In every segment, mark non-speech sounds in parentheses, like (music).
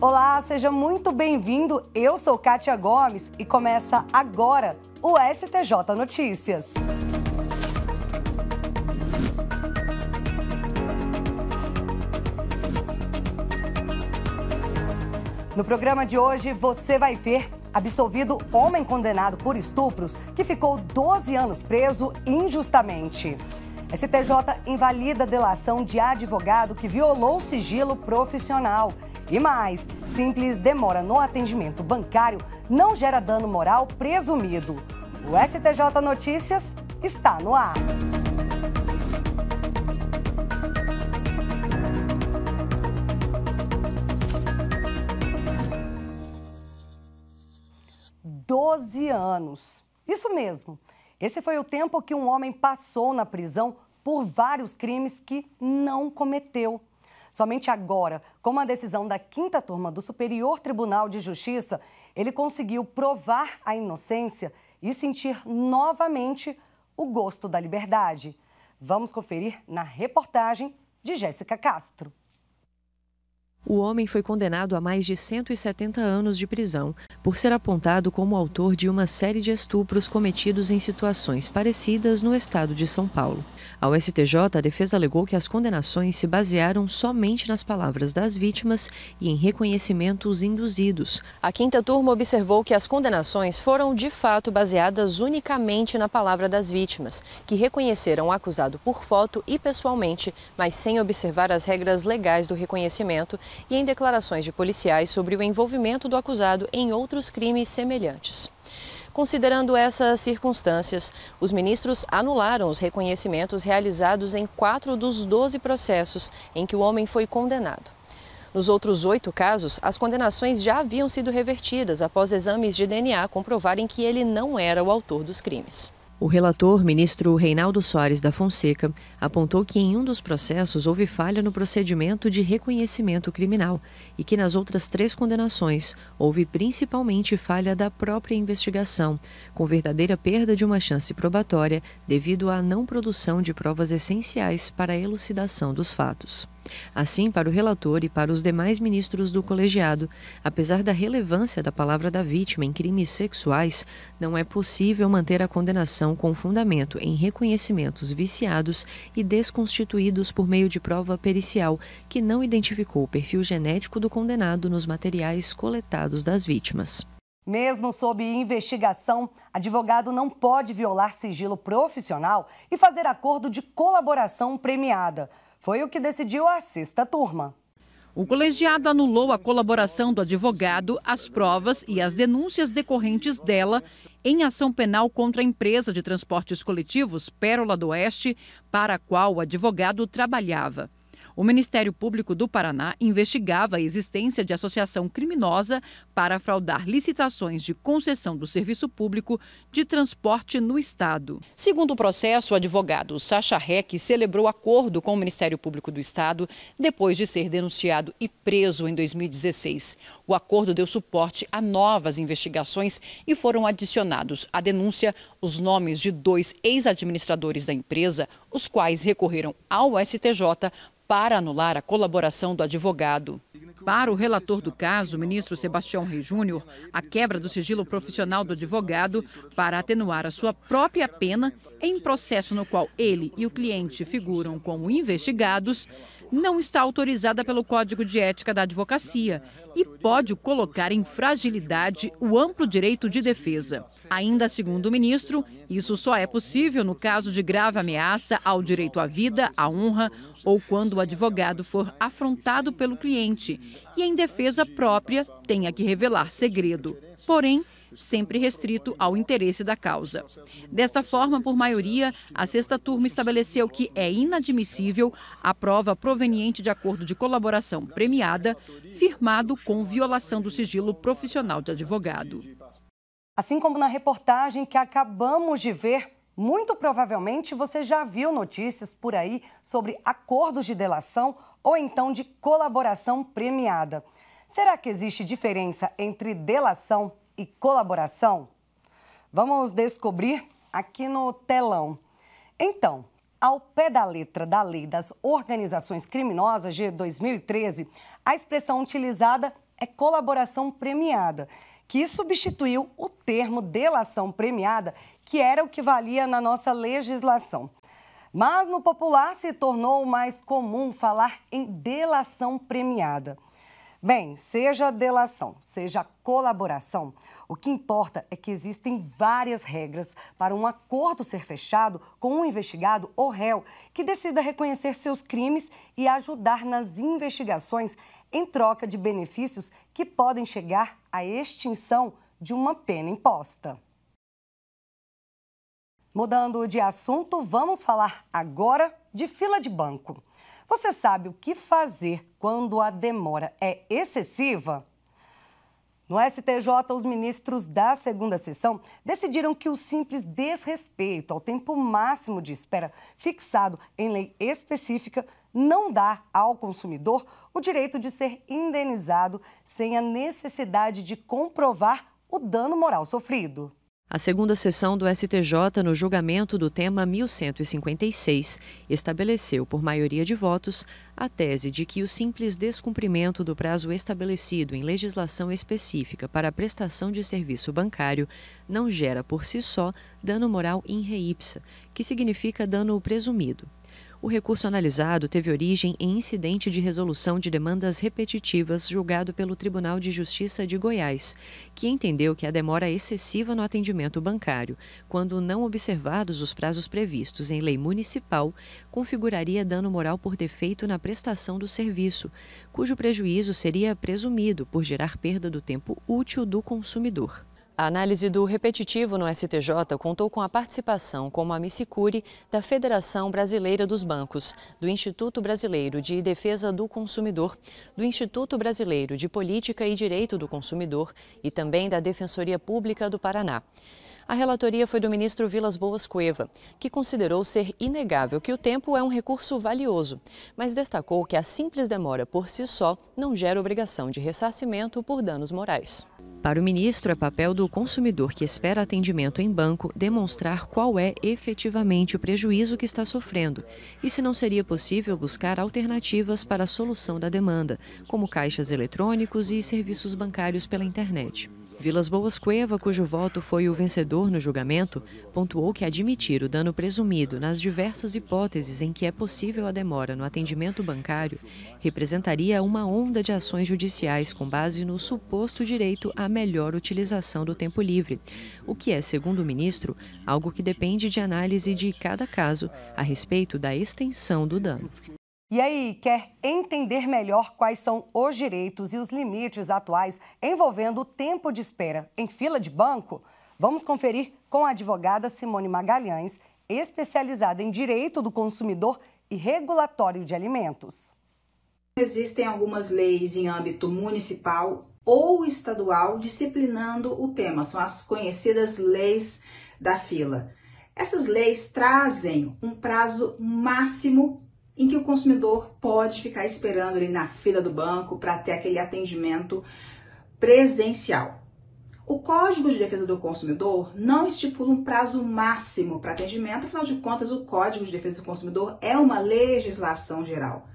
Olá, seja muito bem-vindo. Eu sou Kátia Gomes e começa agora o STJ Notícias. No programa de hoje, você vai ver absolvido homem condenado por estupros que ficou 12 anos preso injustamente. STJ invalida a delação de advogado que violou sigilo profissional e mais, simples demora no atendimento bancário não gera dano moral presumido. O STJ Notícias está no ar. Doze anos. Isso mesmo. Esse foi o tempo que um homem passou na prisão por vários crimes que não cometeu. Somente agora, com a decisão da quinta turma do Superior Tribunal de Justiça, ele conseguiu provar a inocência e sentir novamente o gosto da liberdade. Vamos conferir na reportagem de Jéssica Castro. O homem foi condenado a mais de 170 anos de prisão por ser apontado como autor de uma série de estupros cometidos em situações parecidas no estado de São Paulo. Ao STJ, a defesa alegou que as condenações se basearam somente nas palavras das vítimas e em reconhecimentos induzidos. A quinta turma observou que as condenações foram de fato baseadas unicamente na palavra das vítimas, que reconheceram o acusado por foto e pessoalmente, mas sem observar as regras legais do reconhecimento e em declarações de policiais sobre o envolvimento do acusado em outros crimes semelhantes. Considerando essas circunstâncias, os ministros anularam os reconhecimentos realizados em quatro dos 12 processos em que o homem foi condenado. Nos outros oito casos, as condenações já haviam sido revertidas após exames de DNA comprovarem que ele não era o autor dos crimes. O relator, ministro Reinaldo Soares da Fonseca, apontou que em um dos processos houve falha no procedimento de reconhecimento criminal e que nas outras três condenações houve principalmente falha da própria investigação, com verdadeira perda de uma chance probatória devido à não produção de provas essenciais para a elucidação dos fatos. Assim, para o relator e para os demais ministros do colegiado, apesar da relevância da palavra da vítima em crimes sexuais, não é possível manter a condenação com fundamento em reconhecimentos viciados e desconstituídos por meio de prova pericial que não identificou o perfil genético do condenado nos materiais coletados das vítimas. Mesmo sob investigação, advogado não pode violar sigilo profissional e fazer acordo de colaboração premiada. Foi o que decidiu a sexta turma. O colegiado anulou a colaboração do advogado, as provas e as denúncias decorrentes dela em ação penal contra a empresa de transportes coletivos Pérola do Oeste, para a qual o advogado trabalhava. O Ministério Público do Paraná investigava a existência de associação criminosa para fraudar licitações de concessão do serviço público de transporte no Estado. Segundo o processo, o advogado Sacha Reck celebrou acordo com o Ministério Público do Estado depois de ser denunciado e preso em 2016. O acordo deu suporte a novas investigações e foram adicionados à denúncia os nomes de dois ex-administradores da empresa, os quais recorreram ao STJ para anular a colaboração do advogado. Para o relator do caso, o ministro Sebastião Rei Júnior, a quebra do sigilo profissional do advogado para atenuar a sua própria pena em processo no qual ele e o cliente figuram como investigados não está autorizada pelo Código de Ética da Advocacia e pode colocar em fragilidade o amplo direito de defesa. Ainda segundo o ministro, isso só é possível no caso de grave ameaça ao direito à vida, à honra ou quando o advogado for afrontado pelo cliente e em defesa própria tenha que revelar segredo. Porém, sempre restrito ao interesse da causa. Desta forma, por maioria, a sexta turma estabeleceu que é inadmissível a prova proveniente de acordo de colaboração premiada, firmado com violação do sigilo profissional de advogado. Assim como na reportagem que acabamos de ver, muito provavelmente você já viu notícias por aí sobre acordos de delação ou então de colaboração premiada. Será que existe diferença entre delação e colaboração? Vamos descobrir aqui no telão. Então, ao pé da letra da Lei das Organizações Criminosas de 2013, a expressão utilizada é colaboração premiada, que substituiu o termo delação premiada, que era o que valia na nossa legislação. Mas no popular se tornou mais comum falar em delação premiada. Bem, seja delação, seja colaboração, o que importa é que existem várias regras para um acordo ser fechado com um investigado ou réu que decida reconhecer seus crimes e ajudar nas investigações em troca de benefícios que podem chegar à extinção de uma pena imposta. Mudando de assunto, vamos falar agora de fila de banco. Você sabe o que fazer quando a demora é excessiva? No STJ, os ministros da segunda sessão decidiram que o simples desrespeito ao tempo máximo de espera fixado em lei específica não dá ao consumidor o direito de ser indenizado sem a necessidade de comprovar o dano moral sofrido. A segunda sessão do STJ, no julgamento do tema 1156, estabeleceu, por maioria de votos, a tese de que o simples descumprimento do prazo estabelecido em legislação específica para a prestação de serviço bancário não gera por si só dano moral in re ipsa, que significa dano presumido. O recurso analisado teve origem em incidente de resolução de demandas repetitivas julgado pelo Tribunal de Justiça de Goiás, que entendeu que a demora excessiva no atendimento bancário, quando não observados os prazos previstos em lei municipal, configuraria dano moral por defeito na prestação do serviço, cujo prejuízo seria presumido por gerar perda do tempo útil do consumidor. A análise do repetitivo no STJ contou com a participação como a Missicuri da Federação Brasileira dos Bancos, do Instituto Brasileiro de Defesa do Consumidor, do Instituto Brasileiro de Política e Direito do Consumidor e também da Defensoria Pública do Paraná. A relatoria foi do ministro Vilas Boas Cueva, que considerou ser inegável que o tempo é um recurso valioso, mas destacou que a simples demora por si só não gera obrigação de ressarcimento por danos morais. Para o ministro, é papel do consumidor que espera atendimento em banco demonstrar qual é efetivamente o prejuízo que está sofrendo e se não seria possível buscar alternativas para a solução da demanda, como caixas eletrônicos e serviços bancários pela internet. Vilas Boas Cueva, cujo voto foi o vencedor no julgamento, pontuou que admitir o dano presumido nas diversas hipóteses em que é possível a demora no atendimento bancário representaria uma onda de ações judiciais com base no suposto direito à melhor utilização do tempo livre, o que é, segundo o ministro, algo que depende de análise de cada caso a respeito da extensão do dano. E aí, quer entender melhor quais são os direitos e os limites atuais envolvendo o tempo de espera em fila de banco? Vamos conferir com a advogada Simone Magalhães, especializada em direito do consumidor e regulatório de alimentos. Existem algumas leis em âmbito municipal ou estadual disciplinando o tema, são as conhecidas leis da fila. Essas leis trazem um prazo máximo em que o consumidor pode ficar esperando ali na fila do banco para ter aquele atendimento presencial. O Código de Defesa do Consumidor não estipula um prazo máximo para atendimento, afinal de contas, o Código de Defesa do Consumidor é uma legislação geral.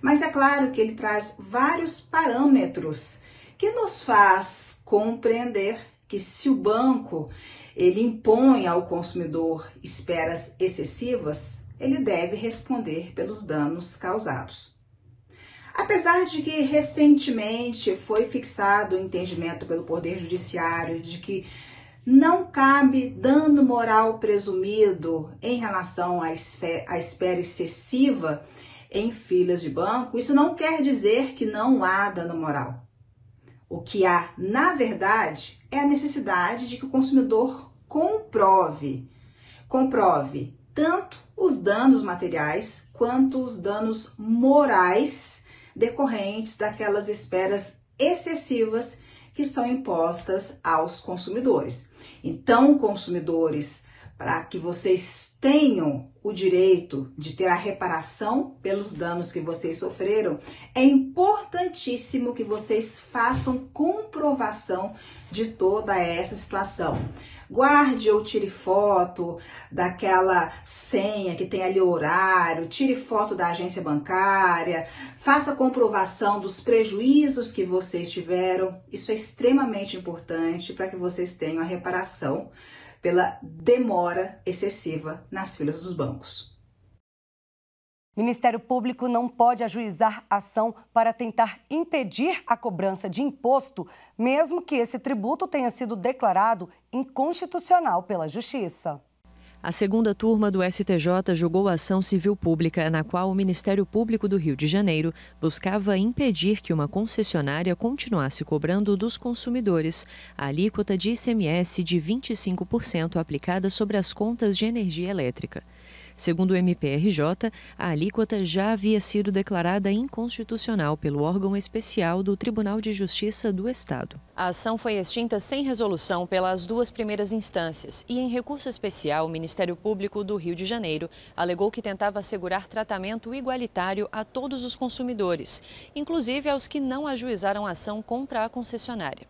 Mas é claro que ele traz vários parâmetros que nos faz compreender que se o banco ele impõe ao consumidor esperas excessivas, ele deve responder pelos danos causados. Apesar de que recentemente foi fixado o entendimento pelo Poder Judiciário de que não cabe dano moral presumido em relação à, à espera excessiva em filas de banco, isso não quer dizer que não há dano moral. O que há, na verdade, é a necessidade de que o consumidor comprove, comprove tanto os danos materiais quanto os danos morais decorrentes daquelas esperas excessivas que são impostas aos consumidores. Então, consumidores, para que vocês tenham o direito de ter a reparação pelos danos que vocês sofreram, é importantíssimo que vocês façam comprovação de toda essa situação. Guarde ou tire foto daquela senha que tem ali o horário, tire foto da agência bancária, faça comprovação dos prejuízos que vocês tiveram. Isso é extremamente importante para que vocês tenham a reparação pela demora excessiva nas filas dos bancos. Ministério Público não pode ajuizar ação para tentar impedir a cobrança de imposto, mesmo que esse tributo tenha sido declarado inconstitucional pela Justiça. A segunda turma do STJ julgou a ação civil pública na qual o Ministério Público do Rio de Janeiro buscava impedir que uma concessionária continuasse cobrando dos consumidores a alíquota de ICMS de 25% aplicada sobre as contas de energia elétrica. Segundo o MPRJ, a alíquota já havia sido declarada inconstitucional pelo órgão especial do Tribunal de Justiça do Estado. A ação foi extinta sem resolução pelas duas primeiras instâncias e, em recurso especial, o Ministério Público do Rio de Janeiro alegou que tentava assegurar tratamento igualitário a todos os consumidores, inclusive aos que não ajuizaram a ação contra a concessionária.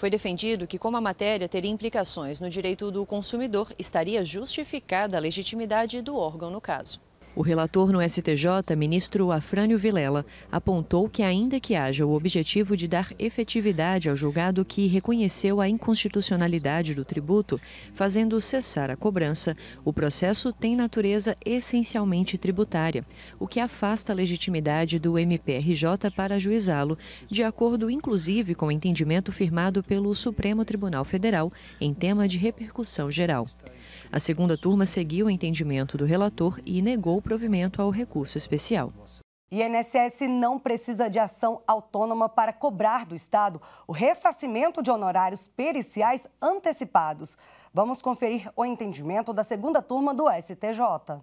Foi defendido que, como a matéria teria implicações no direito do consumidor, estaria justificada a legitimidade do órgão no caso. O relator no STJ, ministro Afrânio Vilela, apontou que, ainda que haja o objetivo de dar efetividade ao julgado que reconheceu a inconstitucionalidade do tributo, fazendo cessar a cobrança, o processo tem natureza essencialmente tributária, o que afasta a legitimidade do MPRJ para ajuizá-lo, de acordo inclusive com o entendimento firmado pelo Supremo Tribunal Federal em tema de repercussão geral. A segunda turma seguiu o entendimento do relator e negou provimento ao recurso especial. INSS não precisa de ação autônoma para cobrar do Estado o ressarcimento de honorários periciais antecipados. Vamos conferir o entendimento da segunda turma do STJ.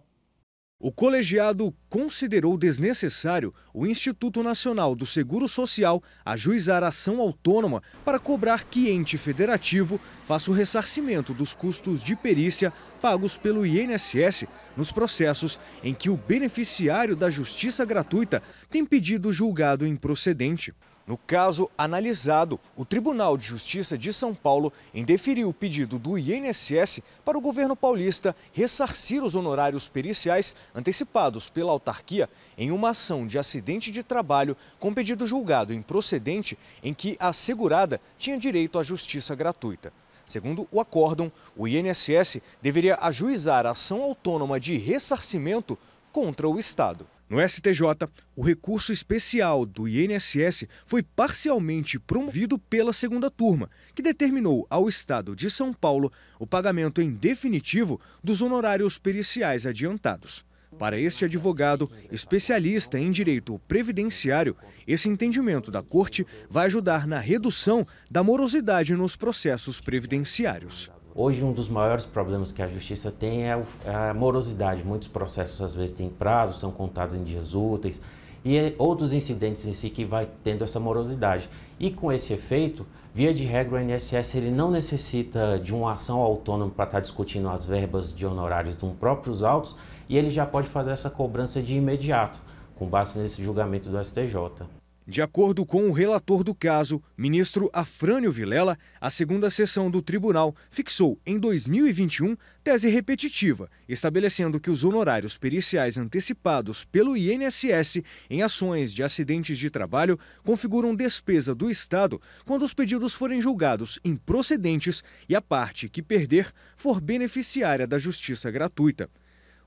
O colegiado considerou desnecessário o Instituto Nacional do Seguro Social ajuizar ação autônoma para cobrar que ente federativo faça o ressarcimento dos custos de perícia pagos pelo INSS nos processos em que o beneficiário da justiça gratuita tem pedido julgado improcedente. No caso analisado, o Tribunal de Justiça de São Paulo indeferiu o pedido do INSS para o governo paulista ressarcir os honorários periciais antecipados pela autarquia em uma ação de acidente de trabalho com pedido julgado improcedente em que a segurada tinha direito à justiça gratuita. Segundo o acórdão, o INSS deveria ajuizar a ação autônoma de ressarcimento contra o Estado. No STJ, o recurso especial do INSS foi parcialmente promovido pela segunda turma, que determinou ao Estado de São Paulo o pagamento em definitivo dos honorários periciais adiantados. Para este advogado, especialista em direito previdenciário, esse entendimento da Corte vai ajudar na redução da morosidade nos processos previdenciários. Hoje, um dos maiores problemas que a justiça tem é, é a morosidade. Muitos processos, às vezes, têm prazo, são contados em dias úteis e é outros incidentes em si que vai tendo essa morosidade. E com esse efeito, via de regra, o INSS ele não necessita de uma ação autônoma para estar tá discutindo as verbas de honorários de um próprios autos e ele já pode fazer essa cobrança de imediato, com base nesse julgamento do STJ. De acordo com o relator do caso, ministro Afrânio Vilela, a segunda sessão do tribunal fixou em 2021 tese repetitiva, estabelecendo que os honorários periciais antecipados pelo INSS em ações de acidentes de trabalho configuram despesa do Estado quando os pedidos forem julgados improcedentes e a parte que perder for beneficiária da justiça gratuita.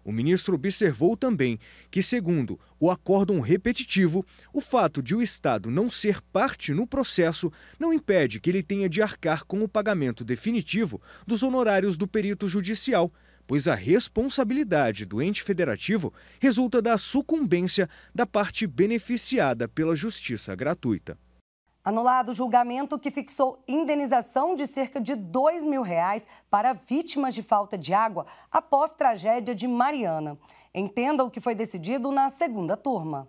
O ministro observou também que, segundo o acórdão repetitivo, o fato de o Estado não ser parte no processo não impede que ele tenha de arcar com o pagamento definitivo dos honorários do perito judicial, pois a responsabilidade do ente federativo resulta da sucumbência da parte beneficiada pela justiça gratuita. Anulado o julgamento que fixou indenização de cerca de 2 mil reais para vítimas de falta de água após tragédia de Mariana. Entenda o que foi decidido na segunda turma.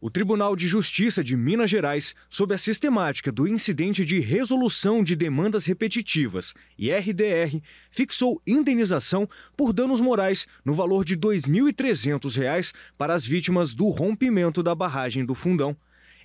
O Tribunal de Justiça de Minas Gerais, sob a sistemática do incidente de resolução de demandas repetitivas, IRDR, fixou indenização por danos morais no valor de R$ 2.300 para as vítimas do rompimento da barragem do Fundão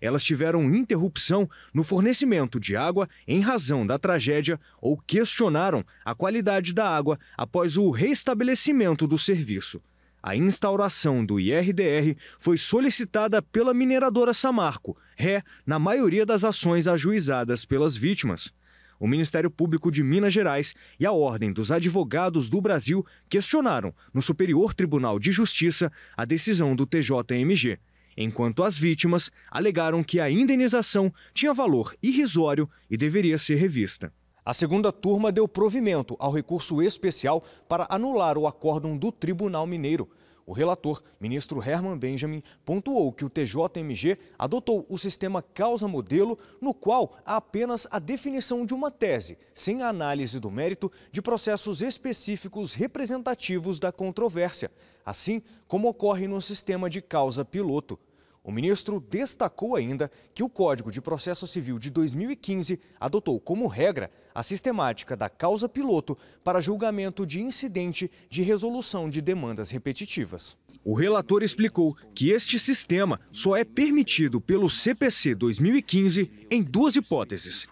elas tiveram interrupção no fornecimento de água em razão da tragédia ou questionaram a qualidade da água após o restabelecimento do serviço. A instauração do IRDR foi solicitada pela mineradora Samarco, ré na maioria das ações ajuizadas pelas vítimas. O Ministério Público de Minas Gerais e a Ordem dos Advogados do Brasil questionaram, no Superior Tribunal de Justiça, a decisão do TJMG enquanto as vítimas alegaram que a indenização tinha valor irrisório e deveria ser revista. A segunda turma deu provimento ao recurso especial para anular o acórdão do Tribunal Mineiro. O relator, ministro Herman Benjamin, pontuou que o TJMG adotou o sistema causa-modelo, no qual há apenas a definição de uma tese, sem a análise do mérito de processos específicos representativos da controvérsia, assim como ocorre no sistema de causa-piloto. O ministro destacou ainda que o Código de Processo Civil de 2015 adotou como regra a sistemática da causa piloto para julgamento de incidente de resolução de demandas repetitivas. O relator explicou que este sistema só é permitido pelo CPC 2015 em duas hipóteses.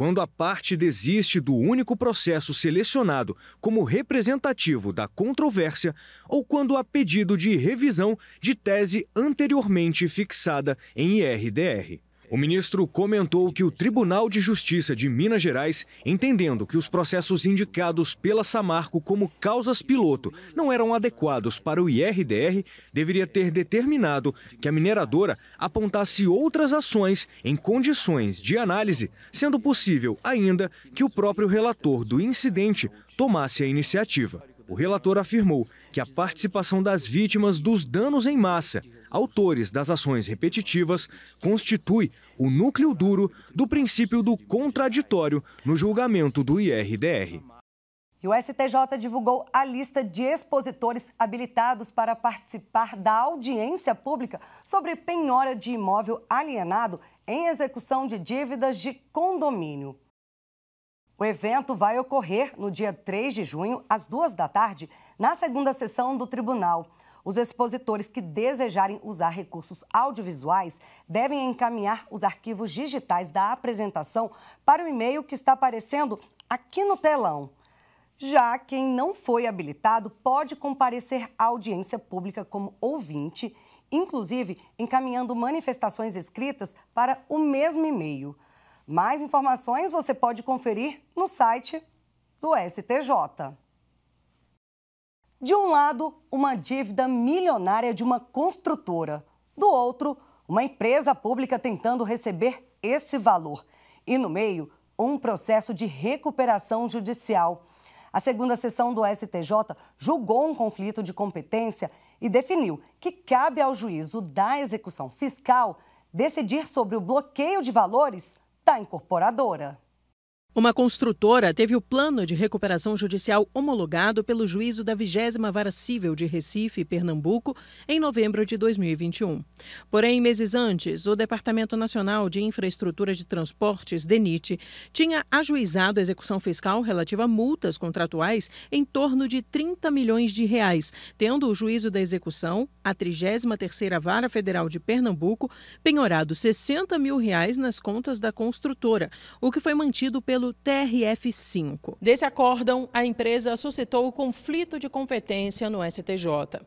Quando a parte desiste do único processo selecionado como representativo da controvérsia ou quando há pedido de revisão de tese anteriormente fixada em IRDR. O ministro comentou que o Tribunal de Justiça de Minas Gerais, entendendo que os processos indicados pela Samarco como causas-piloto não eram adequados para o IRDR, deveria ter determinado que a mineradora apontasse outras ações em condições de análise, sendo possível ainda que o próprio relator do incidente tomasse a iniciativa. O relator afirmou que a participação das vítimas dos danos em massa autores das ações repetitivas, constitui o núcleo duro do princípio do contraditório no julgamento do IRDR. E o STJ divulgou a lista de expositores habilitados para participar da audiência pública sobre penhora de imóvel alienado em execução de dívidas de condomínio. O evento vai ocorrer no dia 3 de junho, às duas da tarde, na segunda sessão do tribunal. Os expositores que desejarem usar recursos audiovisuais devem encaminhar os arquivos digitais da apresentação para o e-mail que está aparecendo aqui no telão. Já quem não foi habilitado pode comparecer à audiência pública como ouvinte, inclusive encaminhando manifestações escritas para o mesmo e-mail. Mais informações você pode conferir no site do STJ. De um lado, uma dívida milionária de uma construtora. Do outro, uma empresa pública tentando receber esse valor. E no meio, um processo de recuperação judicial. A segunda sessão do STJ julgou um conflito de competência e definiu que cabe ao juízo da execução fiscal decidir sobre o bloqueio de valores da incorporadora. Uma construtora teve o plano de recuperação judicial homologado pelo juízo da 20 Vara Cível de Recife, Pernambuco, em novembro de 2021. Porém, meses antes, o Departamento Nacional de Infraestrutura de Transportes, DENIT, tinha ajuizado a execução fiscal relativa a multas contratuais em torno de 30 milhões de reais, tendo o juízo da execução, a 33ª Vara Federal de Pernambuco, penhorado 60 mil reais nas contas da construtora, o que foi mantido pelo pelo TRF5. Desse acórdão, a empresa suscitou o conflito de competência no STJ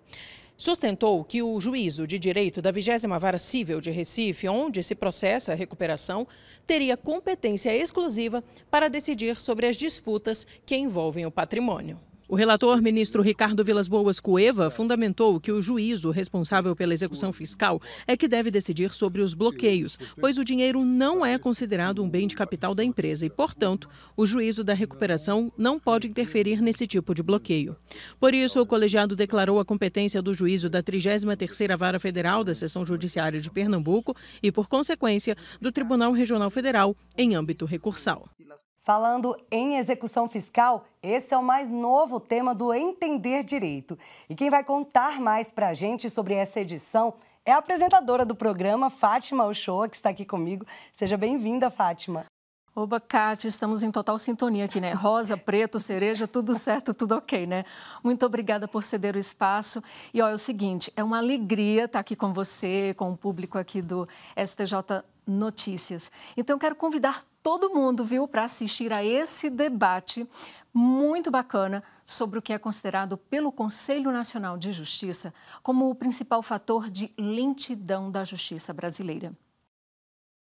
sustentou que o juízo de direito da 20 Vara Cível de Recife, onde se processa a recuperação, teria competência exclusiva para decidir sobre as disputas que envolvem o patrimônio. O relator ministro Ricardo Vilas Boas Cueva fundamentou que o juízo responsável pela execução fiscal é que deve decidir sobre os bloqueios, pois o dinheiro não é considerado um bem de capital da empresa e, portanto, o juízo da recuperação não pode interferir nesse tipo de bloqueio. Por isso, o colegiado declarou a competência do juízo da 33ª Vara Federal da Seção Judiciária de Pernambuco e, por consequência, do Tribunal Regional Federal em âmbito recursal. Falando em execução fiscal, esse é o mais novo tema do Entender Direito. E quem vai contar mais para a gente sobre essa edição é a apresentadora do programa, Fátima Ochoa, que está aqui comigo. Seja bem-vinda, Fátima. Oba, Kátia, estamos em total sintonia aqui, né? Rosa, preto, cereja, tudo (laughs) certo, tudo ok, né? Muito obrigada por ceder o espaço. E olha, é o seguinte, é uma alegria estar aqui com você, com o público aqui do STJ Notícias. Então, eu quero convidar todo mundo, viu, para assistir a esse debate muito bacana sobre o que é considerado pelo Conselho Nacional de Justiça como o principal fator de lentidão da justiça brasileira.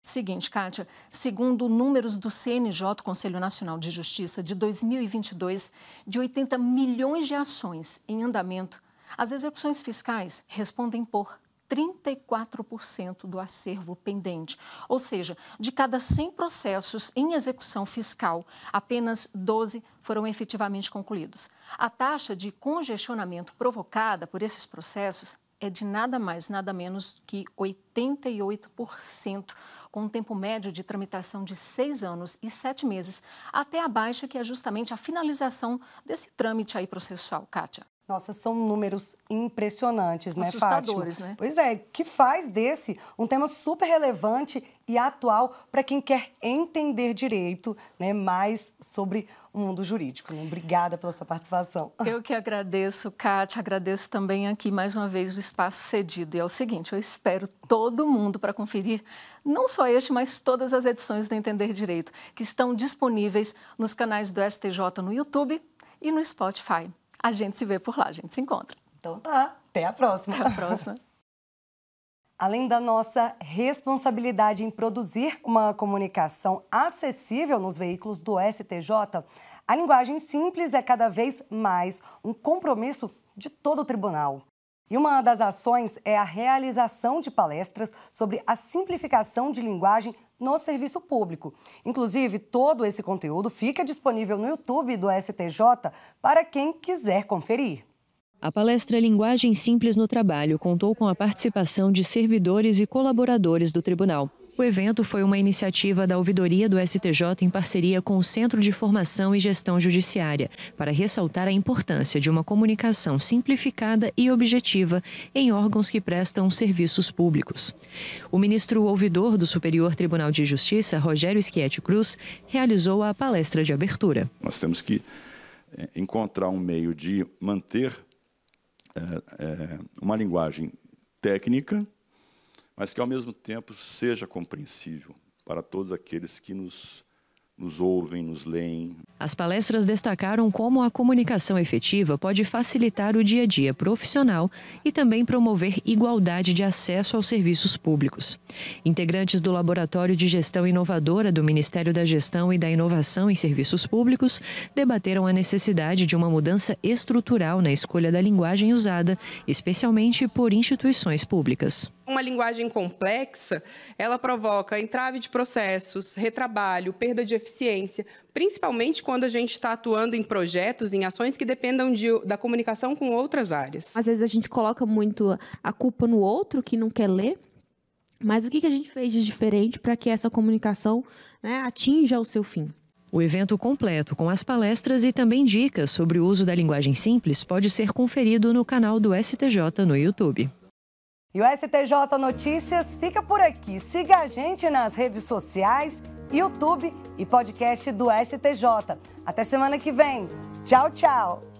Seguinte, Kátia, segundo números do CNJ, Conselho Nacional de Justiça, de 2022, de 80 milhões de ações em andamento, as execuções fiscais respondem por 34% do acervo pendente. Ou seja, de cada 100 processos em execução fiscal, apenas 12 foram efetivamente concluídos. A taxa de congestionamento provocada por esses processos é de nada mais, nada menos que 88%, com um tempo médio de tramitação de seis anos e sete meses, até a baixa, que é justamente a finalização desse trâmite aí processual, Kátia. Nossa, são números impressionantes, né, Assustadores, Fátima? né? Pois é, que faz desse um tema super relevante e atual para quem quer entender direito, né, mais sobre o mundo jurídico. Né? Obrigada pela sua participação. (laughs) Eu que agradeço, Kátia, agradeço também aqui mais uma vez o espaço cedido. E é o seguinte, eu espero todo mundo para conferir não só este, mas todas as edições do Entender Direito, que estão disponíveis nos canais do STJ no YouTube e no Spotify. A gente se vê por lá, a gente se encontra. Então tá, até a próxima. Até a próxima. (laughs) Além da nossa responsabilidade em produzir uma comunicação acessível nos veículos do STJ, a linguagem simples é cada vez mais um compromisso de todo o tribunal. E uma das ações é a realização de palestras sobre a simplificação de linguagem no serviço público. Inclusive, todo esse conteúdo fica disponível no YouTube do STJ para quem quiser conferir. A palestra Linguagem Simples no Trabalho contou com a participação de servidores e colaboradores do tribunal. O evento foi uma iniciativa da ouvidoria do STJ em parceria com o Centro de Formação e Gestão Judiciária, para ressaltar a importância de uma comunicação simplificada e objetiva em órgãos que prestam serviços públicos. O ministro ouvidor do Superior Tribunal de Justiça, Rogério Schietti Cruz, realizou a palestra de abertura. Nós temos que eh, encontrar um meio de manter é, é, uma linguagem técnica mas que ao mesmo tempo seja compreensível para todos aqueles que nos nos ouvem, nos leem. As palestras destacaram como a comunicação efetiva pode facilitar o dia a dia profissional e também promover igualdade de acesso aos serviços públicos. Integrantes do Laboratório de Gestão Inovadora do Ministério da Gestão e da Inovação em Serviços Públicos debateram a necessidade de uma mudança estrutural na escolha da linguagem usada, especialmente por instituições públicas uma linguagem complexa, ela provoca entrave de processos, retrabalho, perda de eficiência, principalmente quando a gente está atuando em projetos, em ações que dependam de, da comunicação com outras áreas. Às vezes a gente coloca muito a culpa no outro que não quer ler, mas o que, que a gente fez de diferente para que essa comunicação né, atinja o seu fim? O evento completo com as palestras e também dicas sobre o uso da linguagem simples pode ser conferido no canal do STJ no YouTube. E o STJ Notícias fica por aqui. Siga a gente nas redes sociais, YouTube e podcast do STJ. Até semana que vem. Tchau, tchau.